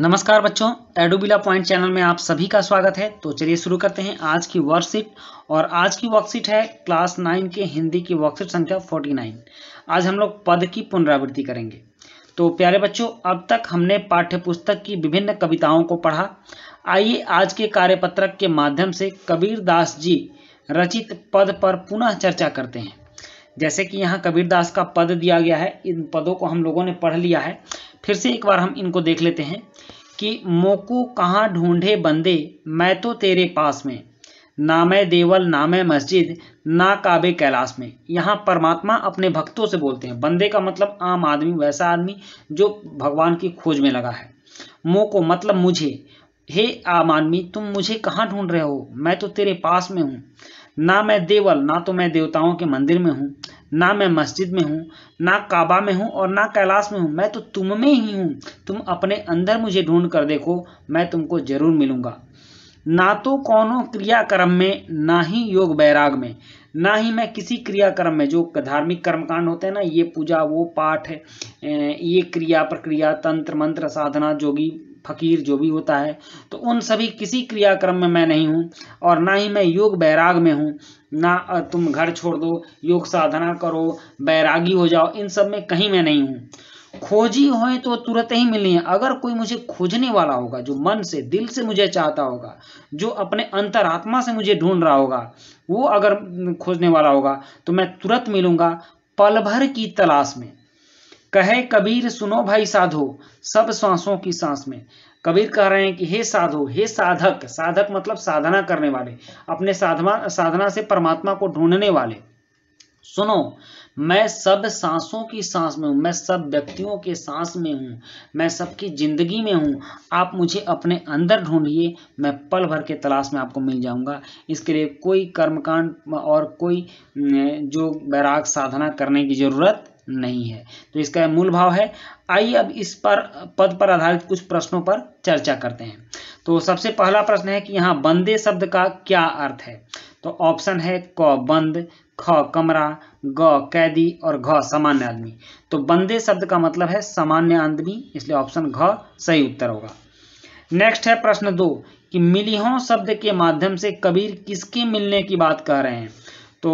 नमस्कार बच्चों एडोबिला point channel में आप सभी का स्वागत है तो चलिए शुरू करते हैं आज की वर्कशीट और आज की वर्कशीट है क्लास नाइन के हिंदी की वर्कशीट संख्या फोर्टी नाइन आज हम लोग पद की पुनरावृत्ति करेंगे तो प्यारे बच्चों अब तक हमने पाठ्यपुस्तक की विभिन्न कविताओं को पढ़ा आइए आज के कार्यपत्रक के माध्यम से कबीर दास जी रचित पद पर पुनः चर्चा करते हैं जैसे कि यहाँ कबीरदास का पद दिया गया है इन पदों को हम लोगों ने पढ़ लिया है फिर से एक बार हम इनको देख लेते हैं कि मोको कहाँ ढूंढे बंदे मैं तो तेरे पास में ना मैं देवल ना मैं मस्जिद ना काबे कैलाश में यहाँ परमात्मा अपने भक्तों से बोलते हैं बंदे का मतलब आम आदमी वैसा आदमी जो भगवान की खोज में लगा है मोको मतलब मुझे हे आम आदमी तुम मुझे कहाँ ढूंढ रहे हो मैं तो तेरे पास में हूँ ना मैं देवल ना तो मैं देवताओं के मंदिर में हूँ ना मैं मस्जिद में हूँ ना काबा में हूँ और ना कैलाश में हूँ मैं तो तुम में ही हूँ तुम अपने अंदर मुझे ढूंढ कर देखो मैं तुमको जरूर मिलूँगा ना तो कौनों क्रियाक्रम में ना ही योग बैराग में ना ही मैं किसी क्रियाक्रम में जो धार्मिक कर्मकांड होते हैं ना ये पूजा वो पाठ ये क्रिया प्रक्रिया तंत्र मंत्र साधना जोगी फकीर जो भी होता है तो उन सभी किसी क्रियाक्रम में मैं नहीं हूँ और ना ही मैं योग बैराग में हूँ ना तुम घर छोड़ दो योग साधना करो बैरागी हो जाओ इन सब में कहीं मैं नहीं हूँ खोजी होए तो तुरंत ही मिलनी है अगर कोई मुझे खोजने वाला होगा जो मन से दिल से मुझे चाहता होगा जो अपने अंतरात्मा से मुझे ढूंढ रहा होगा वो अगर खोजने वाला होगा तो मैं तुरंत मिलूंगा पल भर की तलाश में कहे कबीर सुनो भाई साधो सब सांसों की सांस में कबीर कह रहे हैं कि हे साधो हे साधक साधक मतलब साधना करने वाले अपने साधना साधना से परमात्मा को ढूंढने वाले सुनो मैं सब सांसों की सांस में हूँ मैं सब व्यक्तियों के सांस में हूँ मैं सबकी जिंदगी में हूँ आप मुझे अपने अंदर ढूंढिए मैं पल भर के तलाश में आपको मिल जाऊँगा इसके लिए कोई कर्मकांड और कोई जो बैराग साधना करने की ज़रूरत नहीं है तो इसका मूल भाव है आइए अब इस पर पद पर आधारित कुछ प्रश्नों पर चर्चा करते हैं तो सबसे पहला प्रश्न है कि यहाँ बंदे शब्द का क्या अर्थ है तो ऑप्शन है क बंद ख कमरा ग कैदी और घ सामान्य आदमी तो बंदे शब्द का मतलब है सामान्य आदमी इसलिए ऑप्शन घ सही उत्तर होगा नेक्स्ट है प्रश्न दो कि मिलिहो शब्द के माध्यम से कबीर किसके मिलने की बात कह रहे हैं तो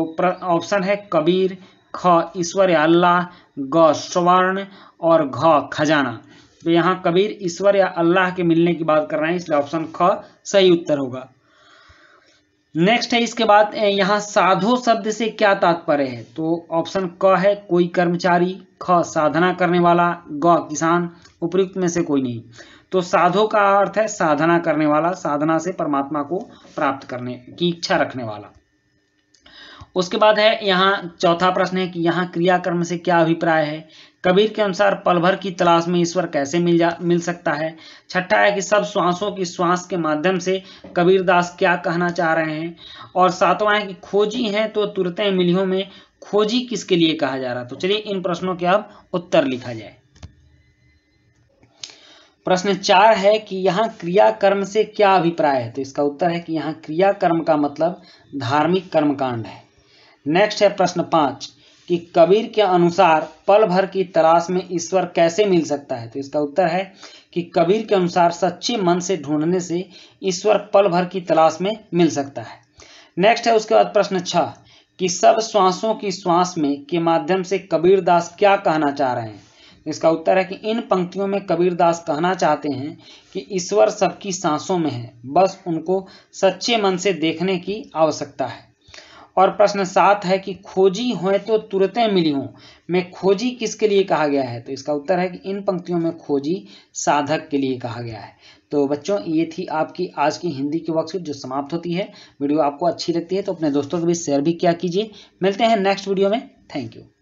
ऑप्शन है कबीर ख ईश्वर या अल्लाह ग स्वर्ण और घ खजाना तो यहाँ कबीर ईश्वर या अल्लाह के मिलने की बात कर रहे हैं इसलिए ऑप्शन ख सही उत्तर होगा नेक्स्ट है इसके बाद यहाँ साधो शब्द से क्या तात्पर्य है तो ऑप्शन क है कोई कर्मचारी ख साधना करने वाला ग किसान उपयुक्त में से कोई नहीं तो साधो का अर्थ है साधना करने वाला साधना से परमात्मा को प्राप्त करने की इच्छा रखने वाला उसके बाद है यहाँ चौथा प्रश्न है कि यहाँ क्रियाकर्म से क्या अभिप्राय है कबीर के अनुसार पलभर की तलाश में ईश्वर कैसे मिल जा मिल सकता है छठा है कि सब श्वासों की श्वास के माध्यम से कबीर दास क्या कहना चाह रहे हैं और सातवां है कि खोजी हैं तो तुरते मिलियों में खोजी किसके लिए कहा जा रहा तो चलिए इन प्रश्नों के अब उत्तर लिखा जाए प्रश्न चार है कि यहाँ क्रिया कर्म से क्या अभिप्राय है तो इसका उत्तर है कि यहाँ क्रिया कर्म का मतलब धार्मिक कर्मकांड है नेक्स्ट है प्रश्न पाँच कि कबीर के अनुसार पल भर की तलाश में ईश्वर कैसे मिल सकता है तो इसका उत्तर है कि कबीर के अनुसार सच्चे मन से ढूंढने से ईश्वर पल भर की तलाश में मिल सकता है नेक्स्ट है उसके बाद प्रश्न छह कि सब श्वासों की श्वास में के माध्यम से कबीर दास क्या कहना चाह रहे हैं तो इसका उत्तर है कि इन पंक्तियों में कबीर दास कहना चाहते हैं कि ईश्वर सबकी सांसों में है बस उनको सच्चे मन से देखने की आवश्यकता है और प्रश्न सात है कि खोजी हो तो तुरते मिली हूं में खोजी किसके लिए कहा गया है तो इसका उत्तर है कि इन पंक्तियों में खोजी साधक के लिए कहा गया है तो बच्चों ये थी आपकी आज की हिंदी की वर्कशीट जो समाप्त होती है वीडियो आपको अच्छी लगती है तो अपने दोस्तों के बीच शेयर भी किया कीजिए मिलते हैं नेक्स्ट वीडियो में थैंक यू